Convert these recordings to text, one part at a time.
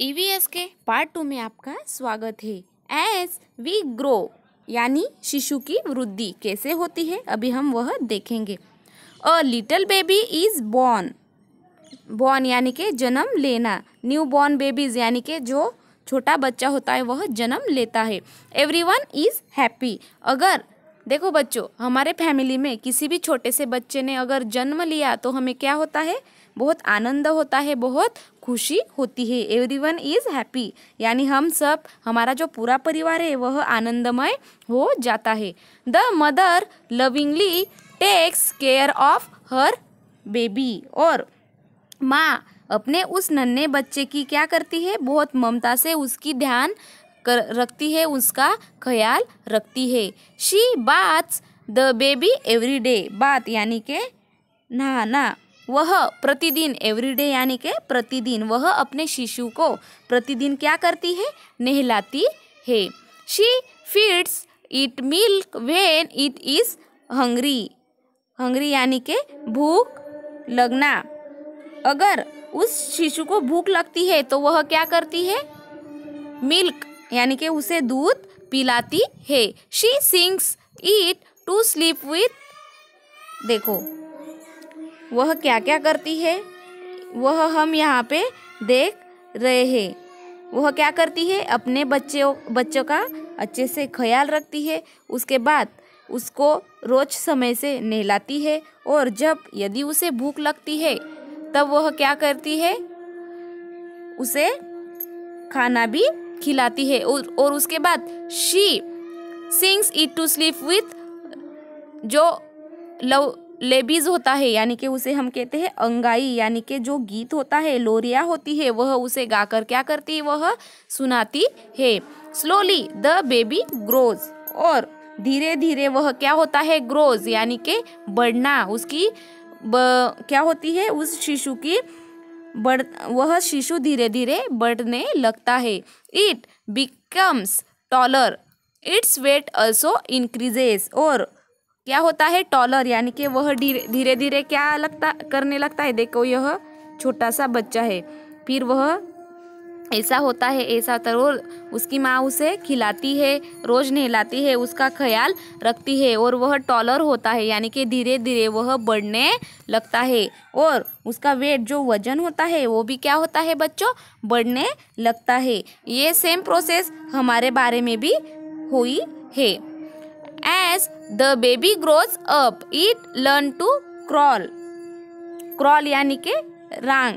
EVS e के part two में आपका स्वागत है एज वी ग्रो यानी शिशु की वृद्धि कैसे होती है अभी हम वह देखेंगे a little baby is born born यानी के जन्म लेना न्यू बॉर्न बेबीज यानी के जो छोटा बच्चा होता है वह जन्म लेता है एवरीवन इज हैप्पी अगर देखो बच्चों हमारे फैमिली में किसी भी छोटे से बच्चे ने अगर जन्म लिया तो हमें क्या होता है बहुत आनंद होता है बहुत खुशी होती है एवरी वन इज़ हैप्पी यानी हम सब हमारा जो पूरा परिवार है वह आनंदमय हो जाता है the mother lovingly takes care of her baby और माँ अपने उस नन्हे बच्चे की क्या करती है बहुत ममता से उसकी ध्यान कर रखती है उसका ख्याल रखती है she baths the baby every day bath यानी के नहाना वह प्रतिदिन एवरी डे यानी के प्रतिदिन वह अपने शिशु को प्रतिदिन क्या करती है नहलाती है she feeds it milk when it is hungry hungry यानी के भूख लगना अगर उस शिशु को भूख लगती है तो वह क्या करती है मिल्क यानी कि उसे दूध पिलाती है she sings it to sleep with देखो वह क्या क्या करती है वह हम यहाँ पे देख रहे हैं वह क्या करती है अपने बच्चों बच्चों का अच्छे से ख्याल रखती है उसके बाद उसको रोज समय से नहलाती है और जब यदि उसे भूख लगती है तब वह क्या करती है उसे खाना भी खिलाती है और, और उसके बाद she sings it to sleep with जो लव लेबीज होता है यानी कि उसे हम कहते हैं अंगाई यानी कि जो गीत होता है लोरिया होती है वह उसे गाकर क्या करती है वह सुनाती है स्लोली द बेबी ग्रोज और धीरे धीरे वह क्या होता है ग्रोज यानी कि बढ़ना उसकी ब, क्या होती है उस शिशु की बढ़ वह शिशु धीरे धीरे बढ़ने लगता है it becomes taller its weight also increases और क्या होता है टॉलर यानी कि वह धीरे धीरे क्या लगता करने लगता है देखो यह छोटा सा बच्चा है फिर वह ऐसा होता है ऐसा तरोल उसकी माँ उसे खिलाती है रोज़ नहलाती है उसका ख्याल रखती है और वह टॉलर होता है यानी कि धीरे धीरे वह बढ़ने लगता है और उसका वेट जो वजन होता है वो भी क्या होता है बच्चों बढ़ने लगता है ये सेम प्रोसेस हमारे बारे में भी हुई है as the baby grows up it learn to crawl crawl यानी कि रांग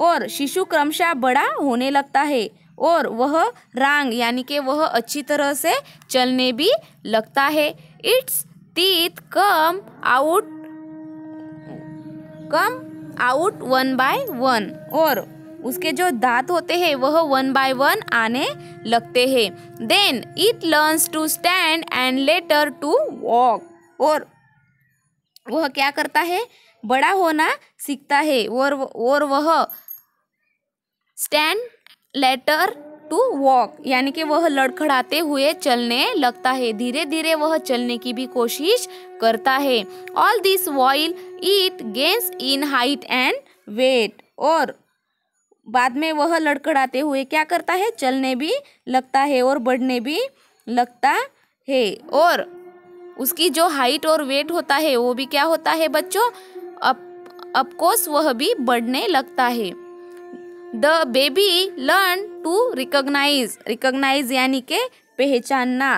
और शिशु क्रमशः बड़ा होने लगता है और वह रांग यानी कि वह अच्छी तरह से चलने भी लगता है its teeth come out come out one by one और उसके जो दांत होते हैं वह वन बाय वन आने लगते हैं then it learns to stand and later to walk और वह क्या करता है बड़ा होना सीखता है और और वह स्टैंड लेटर टू वॉक यानी कि वह लड़खड़ाते हुए चलने लगता है धीरे धीरे वह चलने की भी कोशिश करता है all this while it gains in height and weight और बाद में वह लड़खड़ाते हुए क्या करता है चलने भी लगता है और बढ़ने भी लगता है और उसकी जो हाइट और वेट होता है वो भी क्या होता है बच्चों अप अपकोर्स वह भी बढ़ने लगता है the baby learn to recognise recognise यानी के पहचानना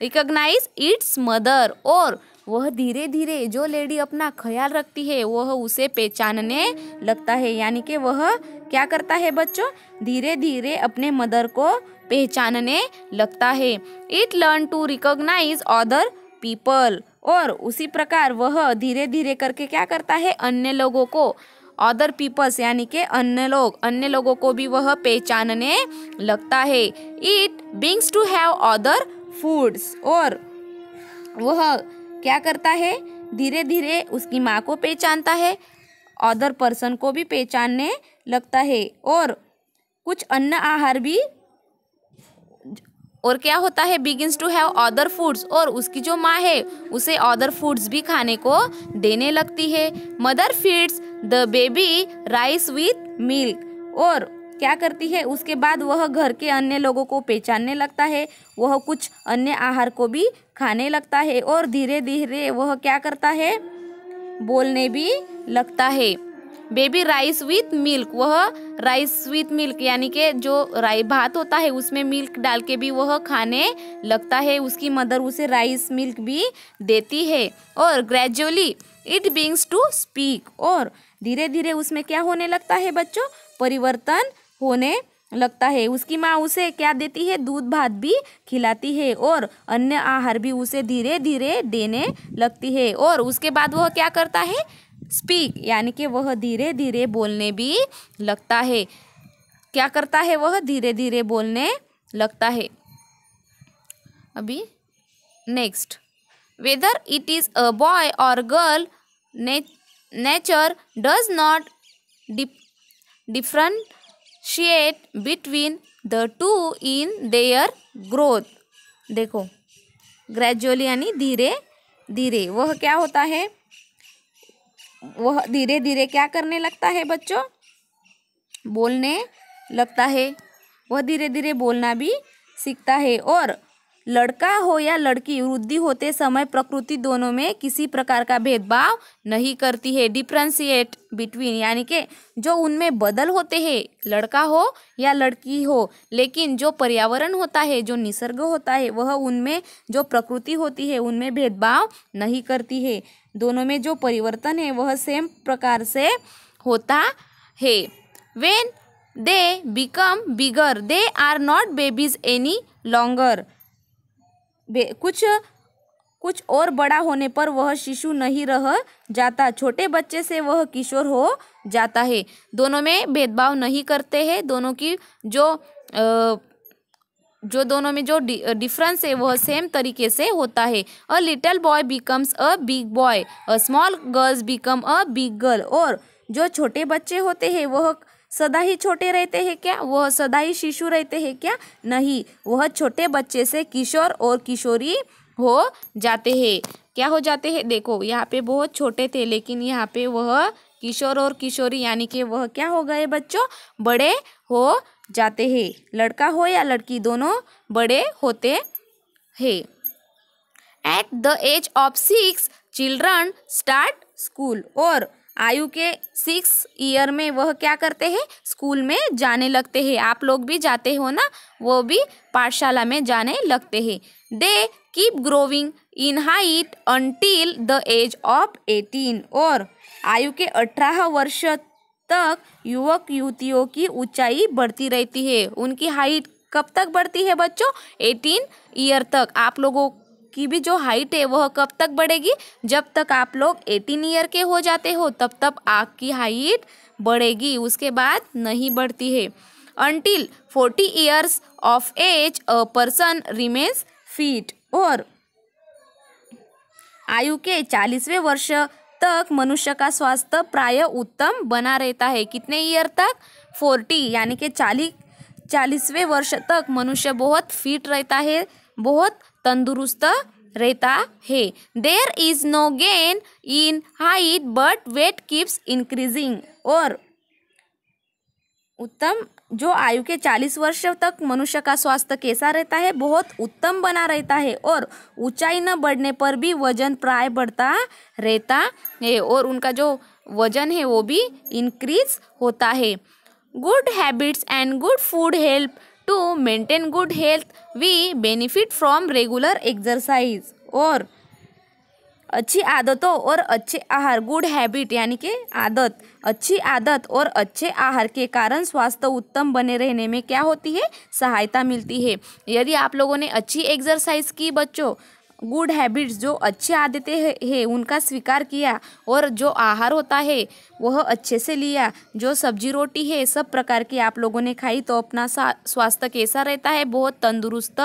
रिकोगनाइज इट्स मदर और वह धीरे धीरे जो लेडी अपना ख्याल रखती है वह उसे पहचानने लगता है यानी कि वह क्या करता है बच्चों धीरे धीरे अपने मदर को पहचानने लगता है it learn to recognise other people और उसी प्रकार वह धीरे धीरे करके क्या करता है अन्य लोगों को अदर पीपल्स यानी कि अन्य लोग अन्य लोगों को भी वह पहचानने लगता है it begins to have other foods और वह क्या करता है धीरे धीरे उसकी माँ को पहचानता है अदर पर्सन को भी पहचानने लगता है और कुछ अन्य आहार भी और क्या होता है begins to have other foods और उसकी जो माँ है उसे अदर फूड्स भी खाने को देने लगती है mother feeds the baby rice with milk और क्या करती है उसके बाद वह घर के अन्य लोगों को पहचानने लगता है वह कुछ अन्य आहार को भी खाने लगता है और धीरे धीरे वह क्या करता है बोलने भी लगता है बेबी राइस विथ मिल्क वह राइस विथ मिल्क यानी कि जो राई भात होता है उसमें मिल्क डाल के भी वह खाने लगता है उसकी मदर उसे राइस मिल्क भी देती है और gradually it begins to speak और धीरे धीरे उसमें क्या होने लगता है बच्चों परिवर्तन होने लगता है उसकी माँ उसे क्या देती है दूध भात भी खिलाती है और अन्य आहार भी उसे धीरे धीरे देने लगती है और उसके बाद वह क्या करता है स्पीक यानी कि वह धीरे धीरे बोलने भी लगता है क्या करता है वह धीरे धीरे बोलने लगता है अभी next whether it is a boy और girl nature does not differentiate between the two in their growth देखो ग्रेजुअली यानी धीरे धीरे वह क्या होता है वह धीरे धीरे क्या करने लगता है बच्चों बोलने लगता है वह धीरे धीरे बोलना भी सीखता है और लड़का हो या लड़की वृद्धि होते समय प्रकृति दोनों में किसी प्रकार का भेदभाव नहीं करती है डिफ्रेंशिएट बिटवीन यानी कि जो उनमें बदल होते हैं लड़का हो या लड़की हो लेकिन जो पर्यावरण होता है जो निसर्ग होता है वह उनमें जो प्रकृति होती है उनमें भेदभाव नहीं करती है दोनों में जो परिवर्तन है वह सेम प्रकार से होता है when they become bigger they are not babies any longer कुछ कुछ और बड़ा होने पर वह शिशु नहीं रह जाता छोटे बच्चे से वह किशोर हो जाता है दोनों में भेदभाव नहीं करते हैं दोनों की जो आ, जो दोनों में जो डिफरेंस है वह सेम तरीके से होता है a little boy becomes a big boy a small girls become a big girl और जो छोटे बच्चे होते हैं वह सदा ही छोटे रहते हैं क्या वह सदा ही शिशु रहते हैं क्या नहीं वह छोटे बच्चे से किशोर और किशोरी हो जाते हैं क्या हो जाते हैं देखो यहाँ पे बहुत छोटे थे लेकिन यहाँ पे वह किशोर और किशोरी यानी कि वह क्या हो गए बच्चों बड़े हो जाते हैं लड़का हो या लड़की दोनों बड़े होते हैं at the age of six children start school और आयु के सिक्स ईयर में वह क्या करते हैं स्कूल में जाने लगते हैं आप लोग भी जाते हो ना वो भी पाठशाला में जाने लगते हैं they keep growing in height until the age of eighteen और आयु के अठारह वर्ष तक युवक युवतियों की ऊंचाई बढ़ती रहती है उनकी हाइट कब तक बढ़ती है बच्चों एटीन ईयर तक आप लोगों की भी जो हाइट है वह कब तक बढ़ेगी जब तक आप लोग 18 ईयर के हो जाते हो तब तक आपकी हाइट बढ़ेगी उसके बाद नहीं बढ़ती है until 40 years of age a person remains fit और आयु के चालीसवें वर्ष तक मनुष्य का स्वास्थ्य प्राय उत्तम बना रहता है कितने ईयर तक फोर्टी यानी कि चाली चालीसवें वर्ष तक मनुष्य बहुत फिट रहता है बहुत तंदुरुस्त रहता है there is no gain in height but weight keeps increasing और उत्तम जो आयु के 40 वर्ष तक मनुष्य का स्वास्थ्य कैसा रहता है बहुत उत्तम बना रहता है और ऊंचाई न बढ़ने पर भी वजन प्राय बढ़ता रहता है और उनका जो वजन है वो भी इंक्रीज होता है good habits and good food help to maintain good health we benefit from regular exercise और अच्छी आदतों और अच्छे आहार गुड हैबिट यानी कि आदत अच्छी आदत और अच्छे आहार के कारण स्वास्थ्य उत्तम बने रहने में क्या होती है सहायता मिलती है यदि आप लोगों ने अच्छी एक्सरसाइज की बच्चों गुड हैबिट्स जो अच्छी आदतें हैं है, उनका स्वीकार किया और जो आहार होता है वह अच्छे से लिया जो सब्जी रोटी है सब प्रकार की आप लोगों ने खाई तो अपना स्वास्थ्य कैसा रहता है बहुत तंदुरुस्त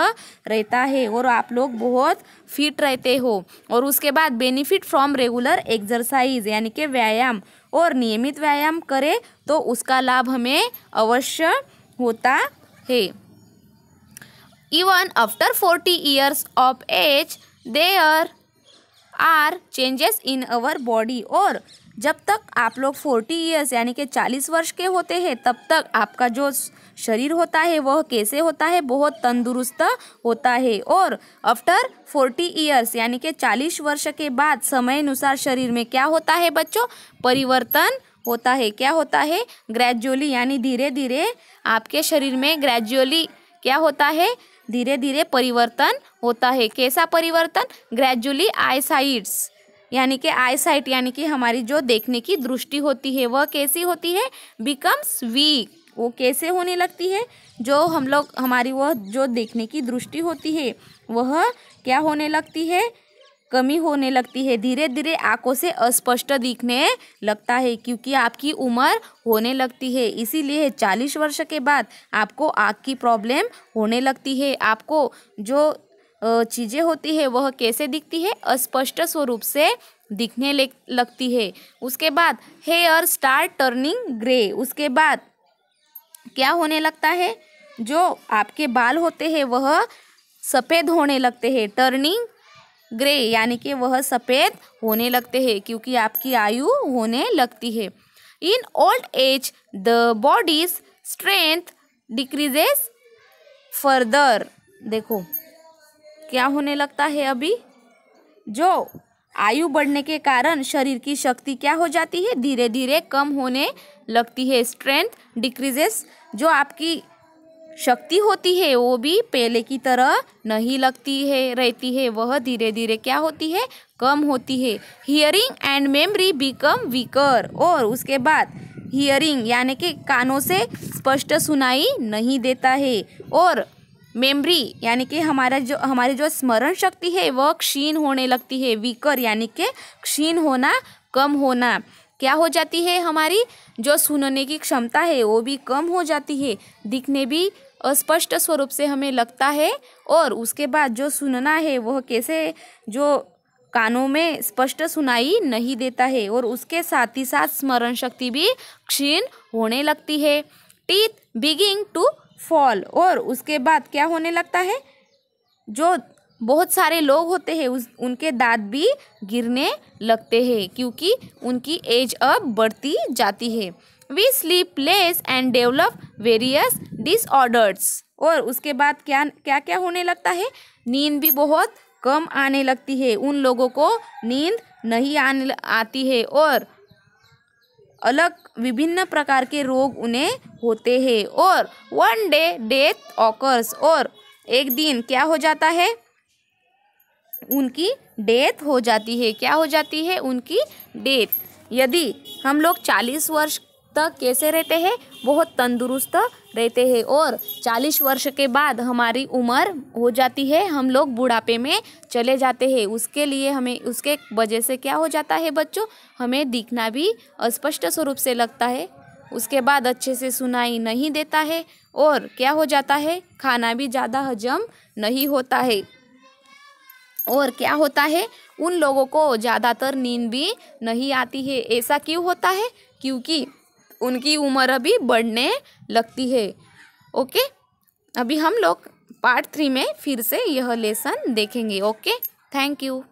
रहता है और आप लोग बहुत फिट रहते हो और उसके बाद बेनिफिट फ्रॉम रेगुलर एक्सरसाइज यानी कि व्यायाम और नियमित व्यायाम करें तो उसका लाभ हमें अवश्य होता है even after forty years of age there are changes in our body और जब तक आप लोग फोर्टी ईयर्स यानी कि चालीस वर्ष के होते हैं तब तक आपका जो शरीर होता है वह कैसे होता है बहुत तंदुरुस्त होता है और आफ्टर फोर्टी ईयर्स यानी कि चालीस वर्ष के बाद समय अनुसार शरीर में क्या होता है बच्चों परिवर्तन होता है क्या होता है ग्रेजुअली यानी धीरे धीरे आपके शरीर में ग्रेजुअली क्या होता है धीरे धीरे परिवर्तन होता है कैसा परिवर्तन ग्रेजुअली आईसाइट्स यानी कि आईसाइट यानी कि हमारी जो देखने की दृष्टि होती है वह कैसी होती है बिकम्स वीक वो कैसे होने लगती है जो हम लोग हमारी वह जो देखने की दृष्टि होती है वह क्या होने लगती है कमी होने लगती है धीरे धीरे आंखों से अस्पष्ट दिखने लगता है क्योंकि आपकी उम्र होने लगती है इसीलिए चालीस वर्ष के बाद आपको आँख की प्रॉब्लम होने लगती है आपको जो चीज़ें होती है वह कैसे दिखती है अस्पष्ट स्वरूप से दिखने लगती है उसके बाद हेयर स्टार्ट टर्निंग ग्रे उसके बाद क्या होने लगता है जो आपके बाल होते हैं वह सफ़ेद होने लगते हैं टर्निंग ग्रे यानी कि वह सफ़ेद होने लगते हैं क्योंकि आपकी आयु होने लगती है in old age the body's strength decreases further देखो क्या होने लगता है अभी जो आयु बढ़ने के कारण शरीर की शक्ति क्या हो जाती है धीरे धीरे कम होने लगती है स्ट्रेंथ डिक्रीजेस जो आपकी शक्ति होती है वो भी पहले की तरह नहीं लगती है रहती है वह धीरे धीरे क्या होती है कम होती है hearing and memory become weaker और उसके बाद हियरिंग यानी कि कानों से स्पष्ट सुनाई नहीं देता है और मेमरी यानी कि हमारा जो हमारी जो स्मरण शक्ति है वह क्षीण होने लगती है वीकर यानी कि क्षीण होना कम होना क्या हो जाती है हमारी जो सुनने की क्षमता है वो भी कम हो जाती है दिखने भी अस्पष्ट स्वरूप से हमें लगता है और उसके बाद जो सुनना है वह कैसे जो कानों में स्पष्ट सुनाई नहीं देता है और उसके साथ ही साथ स्मरण शक्ति भी क्षीण होने लगती है टीथ बिगिंग टू फॉल और उसके बाद क्या होने लगता है जो बहुत सारे लोग होते हैं उस उनके दांत भी गिरने लगते हैं क्योंकि उनकी एज अब बढ़ती जाती है we sleep less and develop various disorders और उसके बाद क्या क्या क्या होने लगता है नींद भी बहुत कम आने लगती है उन लोगों को नींद नहीं आने आती है और अलग विभिन्न प्रकार के रोग उन्हें होते हैं और वन डे डेथ ऑकर्स और एक दिन क्या हो जाता है उनकी डेथ हो जाती है क्या हो जाती है उनकी डेथ यदि हम लोग चालीस वर्ष तक कैसे रहते हैं बहुत तंदुरुस्त रहते हैं और चालीस वर्ष के बाद हमारी उम्र हो जाती है हम लोग बुढ़ापे में चले जाते हैं उसके लिए हमें उसके वजह से क्या हो जाता है बच्चों हमें दिखना भी स्पष्ट स्वरूप से लगता है उसके बाद अच्छे से सुनाई नहीं देता है और क्या हो जाता है खाना भी ज़्यादा हजम नहीं होता है और क्या होता है उन लोगों को ज़्यादातर नींद भी नहीं आती है ऐसा क्यों होता है क्योंकि उनकी उम्र अभी बढ़ने लगती है ओके अभी हम लोग पार्ट थ्री में फिर से यह लेसन देखेंगे ओके थैंक यू